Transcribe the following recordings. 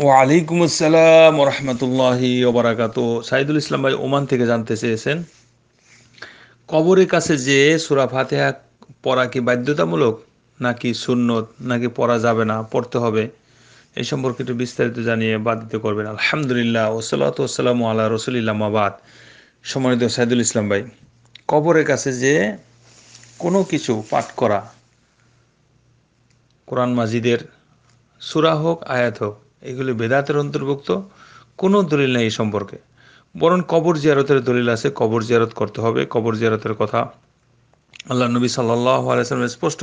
আলাইকুম আসসালাম রহমতুল্লাহি ওবরাকাত সাইদুল ইসলাম ভাই ওমান থেকে জানতে চেয়েছেন কবরের কাছে যে সুরা ফাতেহা পড়া কি বাধ্যতামূলক নাকি সুন্নত নাকি পড়া যাবে না পড়তে হবে এই সম্পর্কে একটু বিস্তারিত জানিয়ে দিতে করবেন আলহামদুলিল্লাহ ওসলাত ওসালাম আল্লাহ রসুলিল্লামাবাদ সম্মানিত সাইদুল ইসলাম ভাই কবরের কাছে যে কোনো কিছু পাঠ করা কোরআন মাজিদের সুরা হোক আয়াত হোক এগুলি বেদাতের অন্তর্ভুক্ত কোনো দলিল নেই এই সম্পর্কে বরং কবর জিয়ারতের দলিল আছে কবর জিয়ারত করতে হবে কবর জিয়ারতের কথা আল্লাহ নবী সাল্লাহ আলাইসালাম স্পষ্ট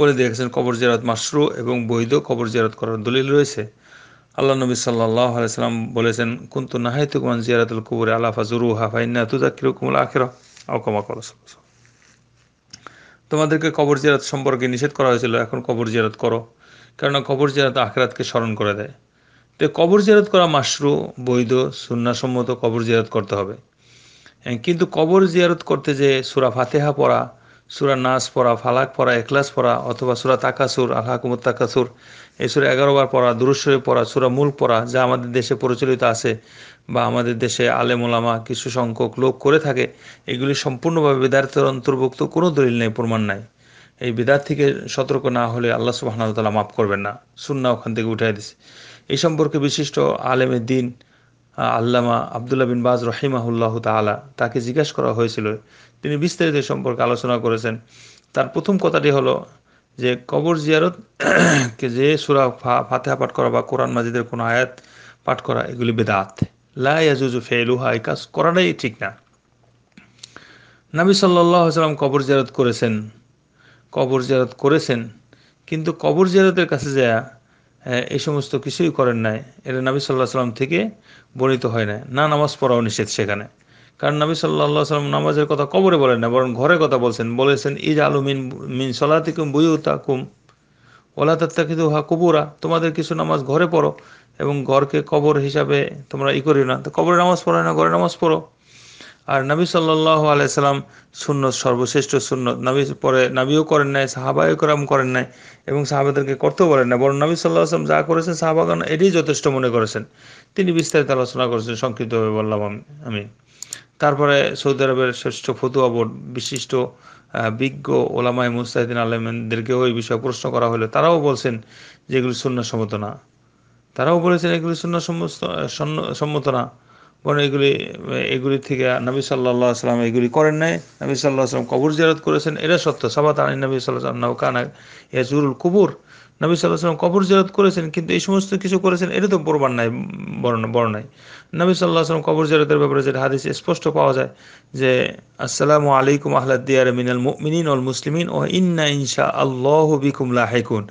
বলে দিয়েছেন কবর জিয়ারত মাসরু এবং বৈধ কবর জিয়ারত করার দলিল রয়েছে আল্লাহ নবী সাল্লাহ আলাইসালাম বলেছেন কুন্তু নাহাই কুমান জিয়ারাতুল কুবুরে আলাফা জুরু হাফাইন্না তুজাকির কুমুল আখেরা অকমা করো তোমাদেরকে কবর জিয়ারত সম্পর্কে নিষেধ করা হয়েছিল এখন কবর জিয়ারত করো কেননা কবর জিয়ারত আখরাতকে স্মরণ করে দেয় তো কবর জিয়ারত করা মাশরু বৈধ সুন্নাসম্মত কবর জিয়ারত করতে হবে হ্যাঁ, কিন্তু কবর জিয়ারত করতে যে সুরা ফাতেহা পড়া সুরা নাস পড়া ফালাক পড়া এখলাস পড়া অথবা সুরা তাকাসুর আল্লাহ কুমুর তাকাসুর এই সুরা এগারোবার পড়া দুরুশ্বরে পড়া সুরা মূল পড়া যা আমাদের দেশে প্রচলিত আছে বা আমাদের দেশে আলে মোলামা কিছু সংখ্যক লোক করে থাকে এগুলি সম্পূর্ণভাবে বেদার্থের অন্তর্ভুক্ত কোনো দলিল নেই প্রমাণ নাই এই বিদাত থেকে সতর্ক না হলে আল্লাহ সুবাহতালা মাফ করবেন না সুন্না ওখান থেকে উঠাই দিছে এই সম্পর্কে বিশিষ্ট আলেমে দিন আল্লামা আবদুল্লা বিন বাজ রহিমাহুল্লাহ তালা তাকে জিজ্ঞাসা করা হয়েছিল তিনি বিস্তারিত সম্পর্কে আলোচনা করেছেন তার প্রথম কথাটি হলো যে কবর জিয়ারত যে সুরা ফাতেহা পাঠ করা বা কোরআন মাজিদের কোনো আয়াত পাঠ করা এগুলি বেদাত লাইজুজু ফেলুহা এই কাজ করাটাই ঠিক না নাবি সাল্লাহ সাল্লাম কবর জিয়ারত করেছেন কবর জেরাত করেছেন কিন্তু কবর জেরাতের কাছে যায়া এই সমস্ত কিছুই করেন নাই এটা নাবি সাল্লাহ সাল্লাম থেকে বর্ণিত হয় না না নামাজ পড়াও নিষেধ সেখানে কারণ নবী সাল্লাহ সাল্লাম নামাজের কথা কবরে বলেন না বরং ঘরে কথা বলছেন বলেছেন ইজ আলু মিন মিন সলাতিকুম কুম ওলা কিন্তু হা কুবুরা তোমাদের কিছু নামাজ ঘরে পড়ো এবং ঘরকে কবর হিসাবে তোমরা ই করিও না তো কবরে নামাজ পড়ো না ঘরে নামাজ পড়ো আর নবী সাল্লাহ আলাইসাল্লাম সুন্নত সর্বশ্রেষ্ঠ সুন্নত নবী পরে নাবিও করেন নাই সাহাবায়ও করাম করেন নাই এবং সাহাবাদেরকে করতেও পারেন না বরং নবী সাল্লাহ আসলাম যা করেছেন সাহাবাগান এটি যথেষ্ট মনে করেছেন তিনি বিস্তারিত আলোচনা করেছেন সংক্ষিপ্তভাবে বললাম আমি তারপরে সৌদি আরবের শ্রেষ্ঠ ফতুয়া বোর্ড বিশিষ্ট বিজ্ঞ ওলামাই মুস্তাহিদিন আলমদেরকেও এই বিষয়ে প্রশ্ন করা হলো তারাও বলছেন যে এগুলি শূন্য সম্মত না তারাও বলেছেন এগুলি শূন্য সম্মত না বরং এগুলি এগুলি থেকে নবী সাল্লাহ সাল্লাম এগুলি করেন নাই নবী সাল্লাহ সাল্লাম কবর জিয়ারত করেছেন এরা সত্য সাবাত আনী নবী সাল্লাহ সাল্লাম নৌকানা ইয়াজুরুল কবুর নবী সাল্লাহ সাল্লাম কবর জিয়ারত করেছেন কিন্তু এই সমস্ত কিছু করেছেন এটা তো প্রমাণ নাই বড় নাই নবী সাল্লাহ সাল্লাম কবর জিয়ারতের ব্যাপারে যেটা হাদিস স্পষ্ট পাওয়া যায় যে আসসালামু আলাইকুম আহ্লাদিয়ার মিনাল মিনিন অল মুসলিমিন ও ইন্না ইনশা আল্লাহ বিকুম লাহেকুন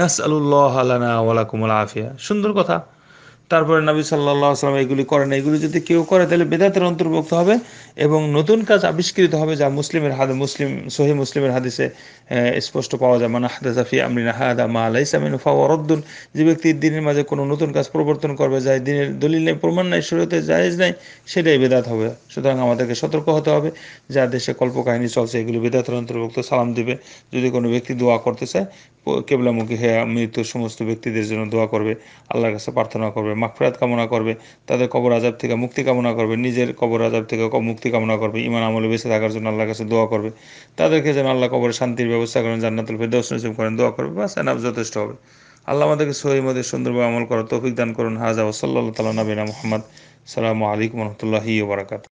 নাস আলুল্লাহ আলানা ওয়ালাকুমুল আফিয়া সুন্দর কথা তারপরে নবী সাল্লাহ আসলাম এগুলি করেন এগুলি যদি কেউ করে তাহলে বেদাতের অন্তর্ভুক্ত হবে এবং নতুন কাজ আবিষ্কৃত হবে যা মুসলিমের হাদ মুসলিম সহি মুসলিমের হাদিসে স্পষ্ট পাওয়া যায় মানে জাফি আমরিন হাদা মা আলাই ইসলামিন ফাওয়ারদ্দুন যে ব্যক্তি দিনের মাঝে কোনো নতুন কাজ প্রবর্তন করবে যায় দিনের দলিল নেই প্রমাণ নাই শরীয়তে জায়েজ নাই সেটাই বেদাত হবে সুতরাং আমাদেরকে সতর্ক হতে হবে যা দেশে কল্পকাহিনী চলছে এগুলি বেদাতের অন্তর্ভুক্ত সালাম দিবে যদি কোনো ব্যক্তি দোয়া করতে চায় কেবলামুখী হয়ে মৃত সমস্ত ব্যক্তিদের জন্য দোয়া করবে আল্লাহর কাছে প্রার্থনা করবে মাফরাত কামনা করবে তাদের কবর আজাব থেকে মুক্তি কামনা করবে নিজের কবর আজাব থেকে মুক্তি কামনা করবে ইমান আমলে বেঁচে থাকার জন্য আল্লাহর কাছে দোয়া করবে তাদেরকে যেন আল্লাহ কবর শান্তির ব্যবস্থা করেন জান্নাতুল ফেরদৌস দর্শন করেন দোয়া করবে বা সেনাব যথেষ্ট হবে আল্লাহ আমাদেরকে সহি মধ্যে সুন্দরভাবে আমল করার তৌফিক দান করুন হাজা সাল্লাহ তালা নবীনা মোহাম্মদ সালামু আলাইকুম রহমতুল্লাহি বারাকাত